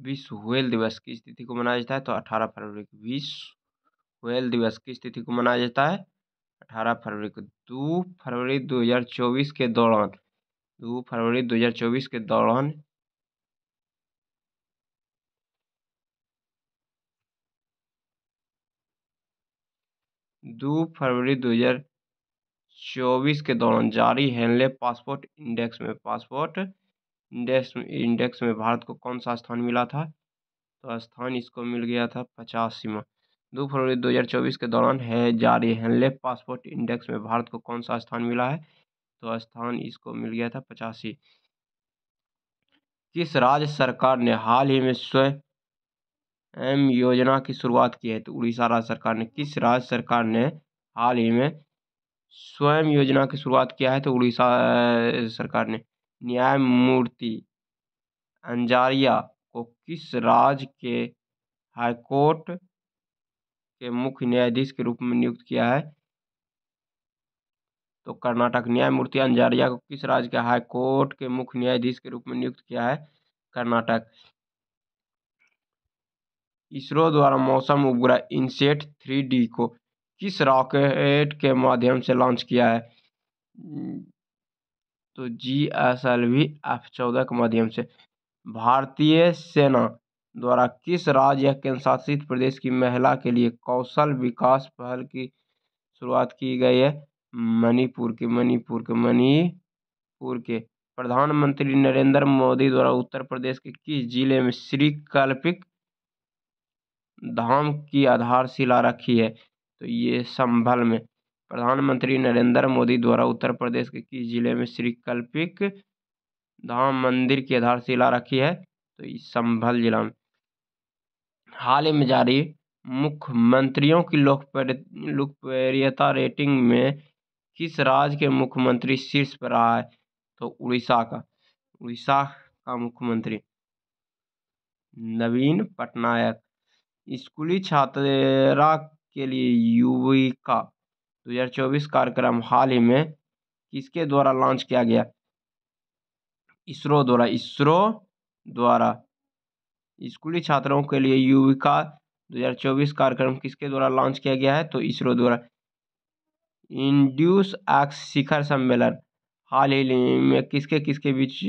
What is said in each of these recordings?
विश्व व्हेल दिवस की तिथि को मनाया जाता है तो अठारह फरवरी को विश्व व्हेल दिवस की तिथि को मनाया जाता है अठारह फरवरी को दो फरवरी 2024 के दौरान दो फरवरी 2024 के दौरान दो फरवरी 2024 के दौरान जारी हेनले पासपोर्ट इंडेक्स में पासपोर्ट इंडेक्स इंडेक्स में भारत को कौन सा स्थान मिला था तो स्थान इसको मिल गया था पचासीवा दो फरवरी 2024 के दौरान है जारी हेनले पासपोर्ट इंडेक्स में भारत को कौन सा स्थान मिला है तो स्थान इसको मिल गया था पचासी किस राज्य सरकार ने हाल ही में स्वयं एम योजना की शुरुआत की है तो उड़ीसा राज्य सरकार ने किस राज्य सरकार ने हाल ही में स्वयं योजना की शुरुआत किया है तो उड़ीसा सरकार ने न्यायमूर्ति अंजारिया को किस राज्य के हाईकोर्ट के मुख्य न्यायाधीश के रूप में नियुक्त किया है तो कर्नाटक न्यायमूर्ति अंजारिया को किस राज्य के हाईकोर्ट के मुख्य न्यायाधीश के रूप में नियुक्त किया है कर्नाटक इसरो द्वारा मौसम उपग्रह इनसेट थ्री डी को किस रॉकेट के माध्यम से लॉन्च किया है तो G S L V F चौदह के माध्यम से भारतीय सेना द्वारा किस राज्य या केंद्र शासित प्रदेश की महिला के लिए कौशल विकास पहल की शुरुआत की गई है मणिपुर के मणिपुर के मणिपुर के प्रधानमंत्री नरेंद्र मोदी द्वारा उत्तर प्रदेश के किस जिले में श्रीकल्पिक धाम की आधारशिला रखी है तो ये संभल में प्रधानमंत्री नरेंद्र मोदी द्वारा उत्तर प्रदेश के किस जिले में श्री कल्पिक धाम मंदिर की आधारशिला रखी है तो संभल जिला में हाल ही में जारी मुख्यमंत्रियों की लोकप्रियता रेटिंग में किस राज्य के मुख्यमंत्री शीर्ष पर रहा है तो उड़ीसा का उड़ीसा का मुख्यमंत्री नवीन पटनायक स्कूली छात्रा के लिए युविका दो हज़ार चौबीस कार्यक्रम हाल ही में किसके द्वारा लॉन्च किया गया इसरो द्वारा इसरो द्वारा स्कूली छात्रों के लिए युविका 2024 कार्यक्रम किसके द्वारा लॉन्च किया गया है तो इसरो द्वारा इंड्यूस एक्स शिखर सम्मेलन हाल ही में किसके किसके बीच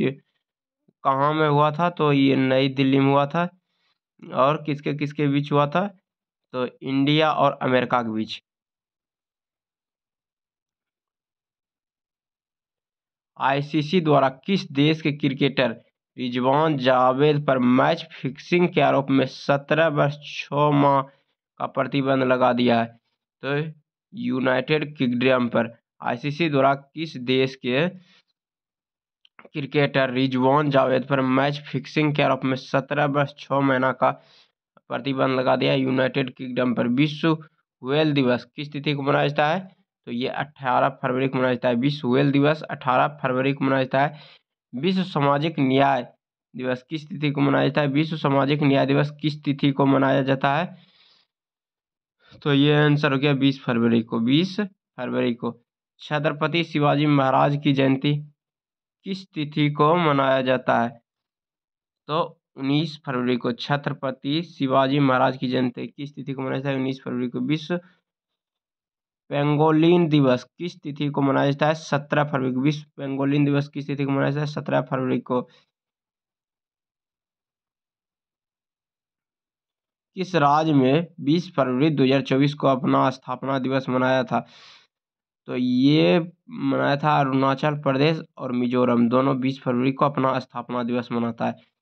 कहाँ में हुआ था तो ये नई दिल्ली में हुआ था और किसके किसके बीच हुआ था तो इंडिया और अमेरिका के बीच आईसीसी द्वारा किस देश के क्रिकेटर रिजवान जावेद पर मैच फिक्सिंग के आरोप में सत्रह वर्ष छः माह का प्रतिबंध लगा दिया है तो यूनाइटेड किंगडम पर आईसीसी द्वारा किस देश के क्रिकेटर रिजवान जावेद पर मैच फिक्सिंग के आरोप में सत्रह वर्ष छः महीना का प्रतिबंध लगा दिया यूनाइटेड किंगडम पर विश्व वेल दिवस किस तिथि को मनाया जाता है तो ये अट्ठारह फरवरी को मनाया जाता है विश्व वेल दिवस अठारह फरवरी को मनाया जाता है विश्व सामाजिक न्याय दिवस किस तिथि को मनाया जाता है विश्व सामाजिक न्याय दिवस किस तिथि को मनाया जाता है तो ये आंसर हो गया बीस फरवरी को बीस फरवरी को छत्रपति शिवाजी महाराज की जयंती किस तिथि को मनाया जाता है तो उन्नीस फरवरी को छत्रपति शिवाजी महाराज की जयंती किस तिथि को मनाया जाता है उन्नीस फरवरी को विश्व पेंगोलिन दिवस किस तिथि को मनाया जाता है सत्रह फरवरी को विश्व पेंगोलिन दिवस किस तिथि को मनाया जाता है सत्रह फरवरी को किस राज्य में 20 फरवरी 2024 को अपना स्थापना दिवस मनाया था तो ये मनाया था अरुणाचल प्रदेश और मिजोरम दोनों 20 फरवरी को अपना स्थापना दिवस मनाता है